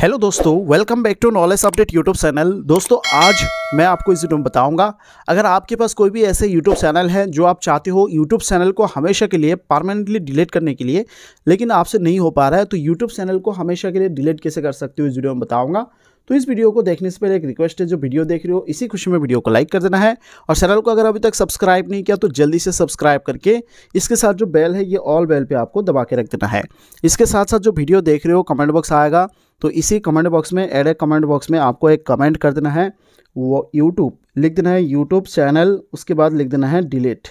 hello दोस्तों welcome back to knowledge update YouTube channel दोस्तों आज मैं आपको इस वीडियो में बताऊंगा अगर आपके पास कोई भी ऐसे यूट्यूब चैनल है जो आप चाहते हो यूट्यूब चैनल को हमेशा के लिए परमानेंटली डिलीट करने के लिए लेकिन आपसे नहीं हो पा रहा है तो यूट्यूब चैनल को हमेशा के लिए डिलीट कैसे कर सकते हो इस वीडियो में बताऊँगा तो इस वीडियो को देखने से पहले एक रिक्वेस्ट है जो वीडियो देख रहे हो इसी खुशी में वीडियो को लाइक कर देना है और चैनल को अगर अभी तक सब्सक्राइब नहीं किया तो जल्दी से सब्सक्राइब करके इसके साथ जो बेल है ये ऑल बेल पे आपको दबा के रख देना है इसके साथ साथ जो वीडियो देख रहे हो कमेंट बॉक्स आएगा तो इसी कमेंट बॉक्स में एड ए कमेंट बॉक्स में आपको एक कमेंट कर देना है वो यूट्यूब लिख देना है यूट्यूब चैनल उसके बाद लिख देना है डिलीट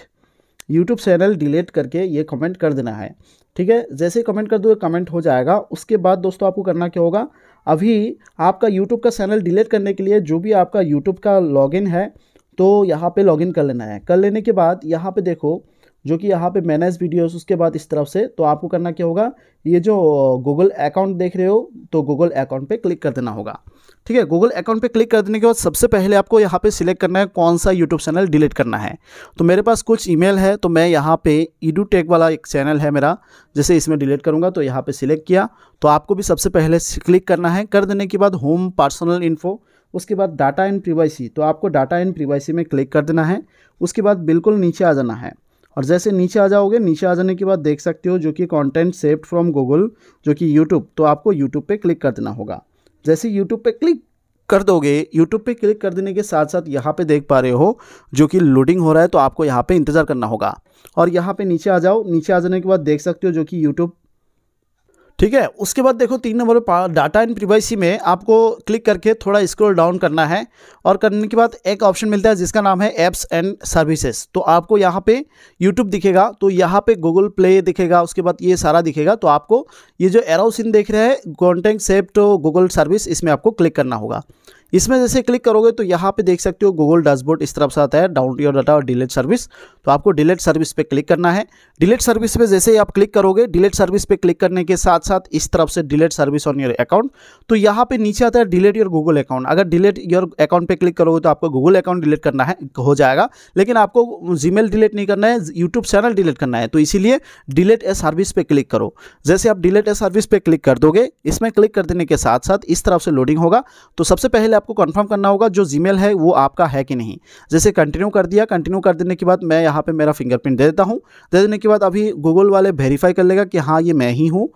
यूट्यूब चैनल डिलीट करके ये कमेंट कर देना है ठीक है जैसे कमेंट कर दो कमेंट हो जाएगा उसके बाद दोस्तों आपको करना क्या होगा अभी आपका यूट्यूब का चैनल डिलीट करने के लिए जो भी आपका यूट्यूब का लॉगिन है तो यहाँ पे लॉगिन कर लेना है कर लेने के बाद यहाँ पे देखो जो कि यहाँ पे मैनेज वीडियोस उसके बाद इस तरफ से तो आपको करना क्या होगा ये जो गूगल अकाउंट देख रहे हो तो गूगल अकाउंट पे क्लिक कर देना होगा ठीक है गूगल अकाउंट पे क्लिक कर देने के बाद सबसे पहले आपको यहाँ पे सिलेक्ट करना है कौन सा यूट्यूब चैनल डिलीट करना है तो मेरे पास कुछ ईमेल है तो मैं यहाँ पे ईडू टेक वाला एक चैनल है मेरा जैसे इसमें डिलीट करूँगा तो यहाँ पर सिलेक्ट किया तो आपको भी सबसे पहले क्लिक करना है कर देने के बाद होम पर्सनल इन्फो उसके बाद डाटा एंड प्रीवाइसी तो आपको डाटा एंड प्रीवाइसी में क्लिक कर देना है उसके बाद बिल्कुल नीचे आ जाना है और जैसे नीचे आ जाओगे नीचे आ जाने के बाद देख सकते हो जो कि कंटेंट सेव्ड फ्रॉम गूगल जो कि यूट्यूब तो आपको यूट्यूब पे क्लिक कर देना होगा जैसे यूट्यूब पे क्लिक कर दोगे यूट्यूब पे क्लिक कर देने के साथ साथ यहाँ पे देख पा रहे हो जो कि लोडिंग हो रहा है तो आपको यहाँ पे इंतज़ार करना होगा और यहाँ पे नीचे आ जाओ नीचे आ जाने के बाद देख सकते हो जो कि यूट्यूब ठीक है उसके बाद देखो तीन नंबर पर डाटा एंड प्रिवाइसी में आपको क्लिक करके थोड़ा स्क्रॉल डाउन करना है और करने के बाद एक ऑप्शन मिलता है जिसका नाम है ऐप्स एंड सर्विसेज तो आपको यहाँ पे यूट्यूब दिखेगा तो यहाँ पे गूगल प्ले दिखेगा उसके बाद ये सारा दिखेगा तो आपको ये जो एरोसिन देख रहे हैं content save to Google service इसमें आपको क्लिक करना होगा इसमें जैसे क्लिक करोगे तो यहाँ पे देख सकते हो गूगल डैशबोर्ड इस तरफ से आता है डाउन योर डाटा और डिलीट सर्विस तो आपको डिलीट सर्विस पे क्लिक करना है डिलीट सर्विस पे जैसे ही आप क्लिक करोगे डिलीट सर्विस पे क्लिक करने के साथ साथ इस तरफ से delete service on your account तो यहाँ पे नीचे आता है डिलीट योर गूगल अकाउंट अगर डिलीट योर अकाउंट पे क्लिक करोगे तो आपको गूगल अकाउंट डिलीट करना है हो जाएगा लेकिन आपको जीमेल डिलीट नहीं करना है यूट्यूब चैनल डिलीट करना है तो इसीलिए डिलीट ए सर्विस पे क्लिक करो जैसे आप डिलीट ए सर्विस पे क्लिक कर दोगे इसमें क्लिक कर देने के साथ साथ इस तरफ से लोडिंग होगा तो सबसे पहले आपको कंफर्म करना होगा जो जीमेल है वो आपका है कि नहीं जैसे कंटिन्यू कर दिया कंटिन्यू कर देने के बाद मैं यहाँ पर मेरा फिंगरप्रिंट दे देता हूँ दे देने के बाद अभी गूगल वाले वेरीफाई कर लेगा कि हाँ ये मैं ही हूँ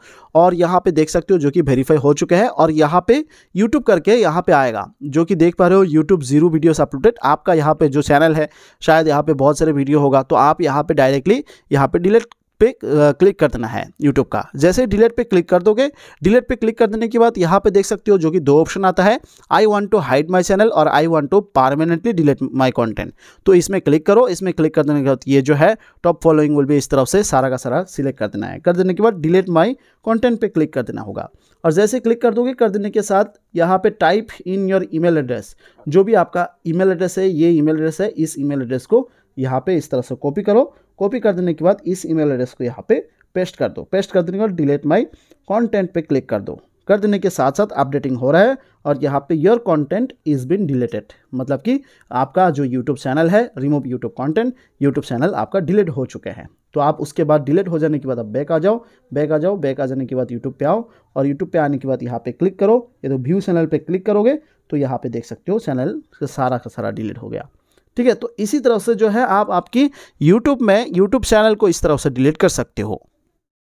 और यहाँ पे देख सकते हो जो कि वेरीफाई हो चुके हैं और यहाँ पे यूट्यूब करके यहाँ पे आएगा जो कि देख पा रहे हो यूट्यूब जीरो वीडियोस अपलोडेड आपका यहाँ पे जो चैनल है शायद यहाँ पे बहुत सारे वीडियो होगा तो आप यहाँ पे डायरेक्टली यहाँ पे डिलीट पे क्लिक कर देना है यूट्यूब का जैसे डिलीट पे क्लिक कर दोगे डिलीट पे क्लिक कर देने के बाद यहाँ पे देख सकते हो जो कि दो ऑप्शन आता है I want to hide my channel और I want to permanently delete my content तो इसमें क्लिक करो इसमें क्लिक कर देने के बाद ये जो है टॉप फॉलोइंग विल भी इस तरफ से सारा का सारा सिलेक्ट कर देना है कर देने के बाद डिलीट माई कॉन्टेंट पर क्लिक कर देना होगा और जैसे क्लिक कर दोगे कर देने के साथ यहाँ पे type in your email address जो भी आपका ईमेल एड्रेस है ये ईमेल एड्रेस है इस ईमेल एड्रेस को यहाँ पे इस तरह से कॉपी करो कॉपी कर देने के बाद इस ईमेल एड्रेस को यहाँ पे पेस्ट कर दो पेस्ट कर देने के बाद डिलीट माई कॉन्टेंट पर क्लिक कर दो कर देने के साथ साथ अपडेटिंग हो रहा है और यहाँ पे your content is been deleted मतलब कि आपका जो यूट्यूब चैनल है remove YouTube content YouTube channel आपका डिलीट हो चुके हैं तो आप उसके बाद डिलीट हो जाने के बाद आप बैक आ जाओ बैक आ जाओ बैक आ जाने के बाद यूट्यूब पे आओ और यूट्यूब पे आने के बाद यहाँ पे क्लिक करो ये तो व्यू चैनल पर क्लिक करोगे तो यहाँ पे देख सकते हो चैनल सारा का सारा डिलीट हो गया ठीक है तो इसी तरह से जो है आप आपकी यूट्यूब में यूट्यूब चैनल को इस तरह से डिलीट कर सकते हो